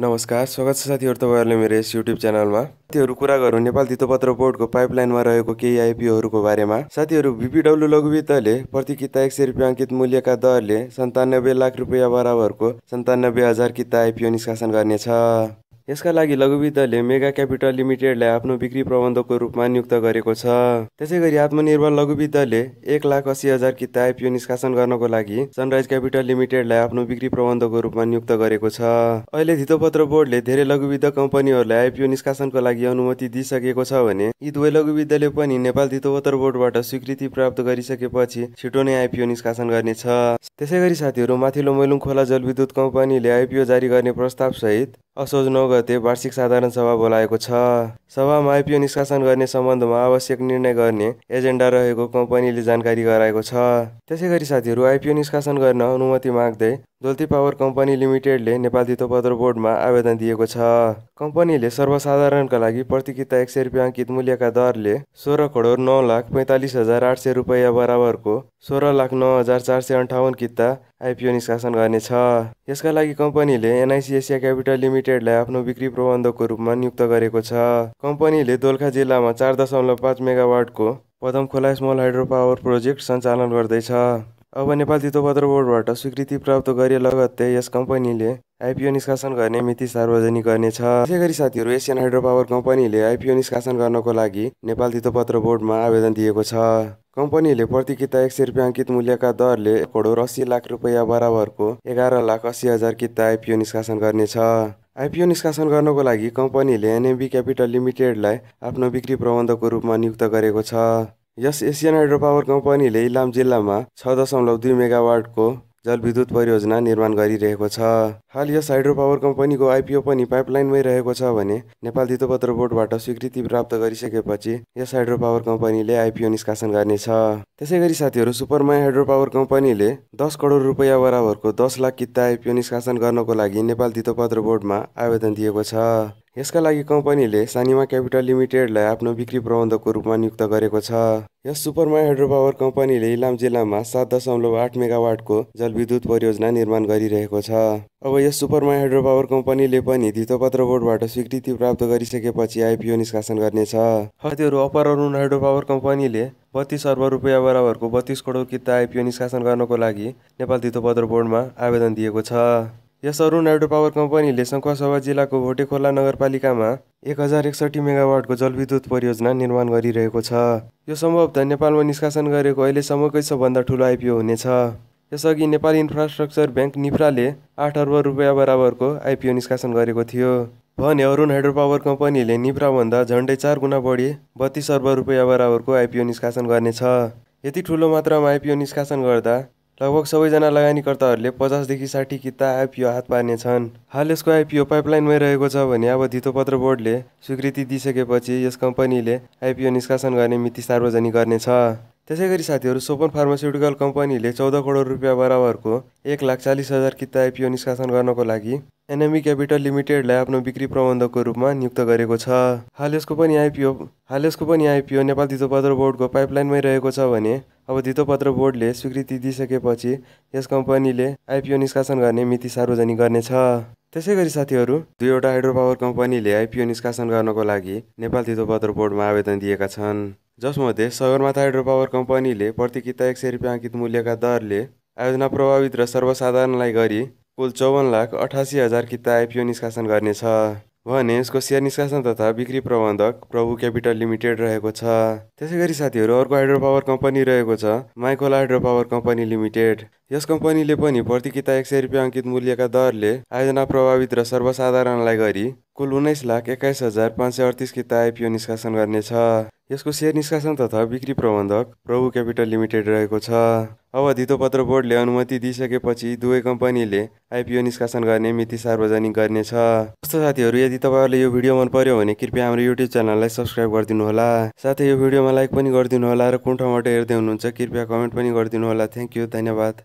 नमस्कार स्वागत छ साथीहरू तपाईँहरूले मेरो यस युट्युब च्यानलमा साथीहरू कुरा गरौँ नेपाल तितोपत्र बोर्डको पाइपलाइनमा रहेको केही आइपिओहरूको बारेमा साथीहरू बिपिडब्ल्यू लघुवित्तले प्रति किता एक सय रुपियाँ अङ्कित मूल्यका दरले सन्तानब्बे लाख रुपियाँ बराबरको सन्तानब्बे हजार किता आइपिओ निष्कासन गर्नेछ यसका लागि लघुवित्तले मेगा क्यापिटल लिमिटेडलाई आफ्नो बिक्री प्रबन्धकको रूपमा नियुक्त गरेको छ त्यसै गरी आत्मनिर्भर लघुवित्तले एक लाख अस्सी हजार किता आइपिओ निष्कासन गर्नको लागि सनराइज क्यापिटल लिमिटेडलाई आफ्नो बिक्री प्रबन्धकको रूपमा नियुक्त गरेको छ अहिले धितोपत्र बोर्डले धेरै लघुवित्त कम्पनीहरूलाई आइपिओ निष्कासनको लागि अनुमति दिइसकेको छ भने यी दुवै लघुवित्तले पनि नेपाल धितोपत्र बोर्डबाट स्वीकृति प्राप्त गरिसकेपछि छिटो नै आइपिओ निष्कासन गर्नेछ त्यसै गरी साथीहरू माथिल्लो मैलुङ खोला जलविद्युत कम्पनीले आइपिओ जारी गर्ने प्रस्ताव सहित असोज नौ गते वार्षिक साधारण सभा बोलाएको छ सभामा आइपिओ निष्कासन गर्ने सम्बन्धमा आवश्यक निर्णय गर्ने एजेन्डा रहेको कम्पनीले जानकारी गराएको छ त्यसै गरी साथीहरू आइपिओ निष्कासन गर्न अनुमति माग्दै जोल्ती पावर लिमिटेड लिमिटेडले नेपाली बोर्ड में आवेदन दिएको छ कम्पनीले सर्वसाधारणका लागि प्रतिकिता एक सय रुपियाँ अङ्कित मूल्यका दरले सोलह करोड नौ लाख पैंतालीस हजार आठ सौ रुपया बराबर को सोलह लाख नौ हजार चार सौ अंठावन किता आईपीओ निष्कासन करने यसका लागि कम्पनीले एनआइसी एसिया कैपिटल लिमिटेड आफ्नो बिक्री प्रबंधक रूप में नियुक्त गरेको छ दोलखा जिला में चार दशमलव पांच मेगावाट को पदम खोला स्मल हाइड्रो पावर प्रोजेक्ट संचालन करते अब नेपाल तितोपत्र बोर्डबाट स्वीकृति प्राप्त गरे लगत्तै यस कम्पनीले आइपिओ निष्कासन गर्ने मिति सार्वजनिक गर्नेछ त्यसै गरी साथीहरू एसियन हाइड्रो पावर कम्पनीले आइपिओ निष्कासन गर्नको लागि नेपाल तितोपत्र बोर्डमा आवेदन दिएको छ कम्पनीले प्रति किता एक सय रुपियाँ अङ्कित मूल्यका दरले एक करोड अस्सी लाख रुपियाँ बराबरको एघार लाख अस्सी हजार किता आइपिओ निष्कासन गर्नेछ आइपिओ निष्कासन गर्नको लागि कम्पनीले एनएमबी क्यापिटल लिमिटेडलाई आफ्नो बिक्री प्रबन्धकको रूपमा नियुक्त गरेको छ यस एसियन हाइड्रो पावर कम्पनीले इलाम जिल्लामा छ दशमलव दुई मेगावाटको जलविद्युत परियोजना निर्माण गरिरहेको छ हाल यस हाइड्रो पावर कम्पनीको आइपिओ पनि पाइपलाइनमै रहेको छ भने नेपाल धितोपत्र बोर्डबाट स्वीकृति प्राप्त गरिसकेपछि यस हाइड्रो पावर कम्पनीले आइपिओ निष्कासन गर्नेछ त्यसै गरी साथीहरू सुपरमाया हाइड्रो पावर कम्पनीले दस करोड रुपियाँ बराबरको दस लाख किता आइपिओ निष्कासन गर्नको लागि नेपाल धितोपत्र बोर्डमा आवेदन दिएको छ यसका लागि कम्पनीले सानिमा क्यापिटल लिमिटेडलाई आफ्नो बिक्री प्रबन्धकको रूपमा नियुक्त गरेको छ यस सुपरमा हाइड्रो पावर कम्पनीले इलाम जिल्लामा सात दशमलव आठ मेगावाटको जलविद्युत परियोजना निर्माण गरिरहेको छ अब यस सुपरमा हाइड्रो पावर कम्पनीले पनि धितोपत्र बोर्डबाट स्वीकृति प्राप्त गरिसकेपछि आइपिओ निष्कासन गर्नेछ हतिहरू अपर अरुण हाइड्रो पावर कम्पनीले बत्तिस अर्ब रुपियाँ बराबरको बत्तिस करोड किता आइपिओ निष्कासन गर्नको लागि नेपाल धितोपत्र बोर्डमा आवेदन दिएको छ यस अरुण हाइड्रो पावर कम्पनीले सङ्खुवासभा जिल्लाको भोटे खोला नगरपालिकामा एक हजार एकसट्ठी मेगावाटको जलविद्युत परियोजना निर्माण गरिरहेको छ यो सम्भवतः नेपालमा निष्कासन गरेको अहिलेसम्मकै सबभन्दा ठुलो आइपिओ हुनेछ यसअघि नेपाल इन्फ्रास्ट्रक्चर ब्याङ्क निफ्राले आठ अर्ब रुपियाँ बराबरको आइपिओ निष्कासन गरेको थियो भने अरुण हाइड्रो पावर कम्पनीले निफ्राभन्दा झन्डै चार गुणा बढी बत्तिस अर्ब रुपियाँ बराबरको आइपिओ निष्कासन गर्नेछ यति ठुलो मात्रामा आइपिओ निष्कासन गर्दा लगभग सबैजना लगानीकर्ताहरूले पचासदेखि साठी किता आइपिओ हात पार्ने छन् हाल यसको आइपिओ पाइपलाइनमै रहेको छ भने अब धितोपत्र बोर्डले स्वीकृति दिइसकेपछि यस कम्पनीले आइपिओ निष्कासन गर्ने मिति सार्वजनिक गर्नेछ त्यसै साथी सोपन फार्मास्युटिकल कंपनी कम्पनीले चौध करोड बराबर को एक लाख चालीस हजार किता आईपीओ निष्कासन गर्नको लागि एनएमी क्यापिटल लिमिटेडलाई आफ्नो बिक्री प्रबंधक रूपमा नियुक्त गरेको छ हाल इसको आईपीओ हाल इसको आईपीओ आइपिओ नेपाल धितोपत्र बोर्डको पाइपलाइनमै रहेको छ भने अब धितोपत्र बोर्डले स्वीकृति इस कंपनी ने आइपिओ निष्कासन करने मिति सावजनिक करने त्यसै गरी दुईवटा हाइड्रो पावर कंपनी ने आइपिओ निष्कासन करना लागि नेपाल धितोपत्र बोर्डमा आवेदन दिएका जसमध्ये सगरमाथा हाइड्रो पावर कम्पनीले प्रति किता एक सय रुपियाँ अङ्कित मूल्यका दरले आयोजना प्रभावित र सर्वसाधारणलाई गरी कुल चौवन्न लाख अठासी हजार किता आइपिओ निष्कासन गर्नेछ भने यसको सेयर निष्कासन तथा बिक्री प्रबन्धक प्रभु क्यापिटल लिमिटेड रहेको छ त्यसै गरी साथीहरू अर्को हाइड्रो पावर कम्पनी रहेको छ माइकोला हाइड्रो पावर कम्पनी लिमिटेड यस कम्पनीले पनि प्रति किता एक सय रुपियाँ अङ्कित मूल्यका दरले आयोजना प्रभावित र सर्वसाधारणलाई गरी कुल उन्नाइस लाख एक्काइस हजार पाँच सय अडतिस किता आइपिओ निष्कासन गर्नेछ यसको सेयर निष्कासन तथा बिक्री प्रबन्धक प्रभु क्यापिटल लिमिटेड रहेको छ अब धितोपत्र बोर्डले अनुमति दिइसकेपछि दुवै कम्पनीले आइपिओ निष्कासन गर्ने मिति सार्वजनिक गर्नेछ कस्तो साथीहरू यदि तपाईँहरूले यो भिडियो मन पर्यो भने कृपया हाम्रो युट्युब च्यानललाई सब्सक्राइब होला साथै यो भिडियोमा लाइक पनि गरिदिनु होला र कुन ठाउँबाट हेर्दै हुनुहुन्छ कृपया कमेन्ट पनि गरिदिनु होला थ्याङ्क यू धन्यवाद